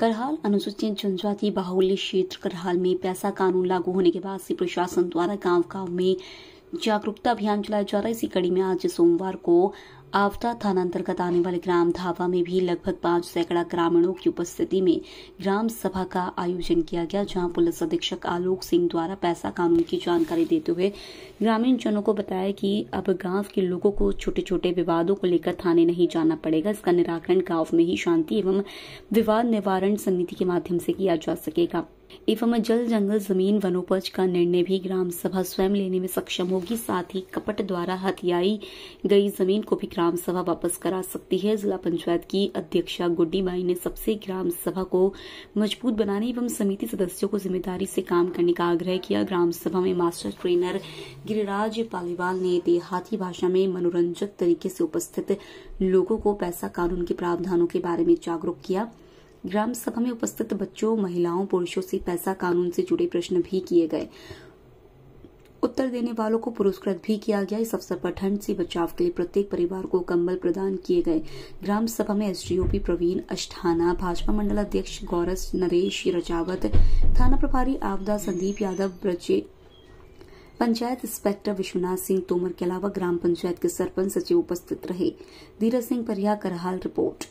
करहाल अनुसूचित जनजाति बाहुल्य क्षेत्र करहाल में पैसा कानून लागू होने के बाद से प्रशासन द्वारा गांव गांव में जागरूकता अभियान चलाया जा रहा है इसी कड़ी में आज सोमवार को आवता थाना अंतर्गत आने वाले ग्राम धावा में भी लगभग पांच सैकड़ा ग्रामीणों की उपस्थिति में ग्राम सभा का आयोजन किया गया जहां पुलिस अधीक्षक आलोक सिंह द्वारा पैसा कानून की जानकारी देते हुए ग्रामीण जनों को बताया कि अब गांव के लोगों को छोटे छोटे विवादों को लेकर थाने नहीं जाना पड़ेगा इसका निराकरण गांव में ही शांति एवं विवाद निवारण समिति के माध्यम से किया जा सकेगा एवं जल जंगल जमीन वनोपज का निर्णय भी ग्राम सभा स्वयं लेने में सक्षम होगी साथ ही कपट द्वारा हथियाई गई जमीन को भी ग्राम सभा वापस करा सकती है जिला पंचायत की अध्यक्षा गुड्डी बाई ने सबसे ग्राम सभा को मजबूत बनाने एवं समिति सदस्यों को जिम्मेदारी से काम करने का आग्रह किया ग्राम सभा में मास्टर ट्रेनर गिरिराज पालीवाल ने देहाती भाषा में मनोरंजक तरीके से उपस्थित लोगों को पैसा कानून के प्रावधानों के बारे में जागरूक किया ग्राम सभा में उपस्थित बच्चों महिलाओं पुरुषों से पैसा कानून से जुड़े प्रश्न भी किए गए उत्तर देने वालों को पुरस्कृत भी किया गया इस अवसर पर ठंड से बचाव के लिए प्रत्येक परिवार को कंबल प्रदान किए गए ग्राम सभा में एसडीओपी प्रवीण अष्ठाना भाजपा मंडल अध्यक्ष गौरस नरेश रजावत थाना प्रभारी आपदा संदीप यादव ब्रजे पंचायत इंस्पेक्टर विश्वनाथ सिंह तोमर के अलावा ग्राम पंचायत के सरपंच सचिव उपस्थित रहे धीरज सिंह परिया करहाल रिपोर्ट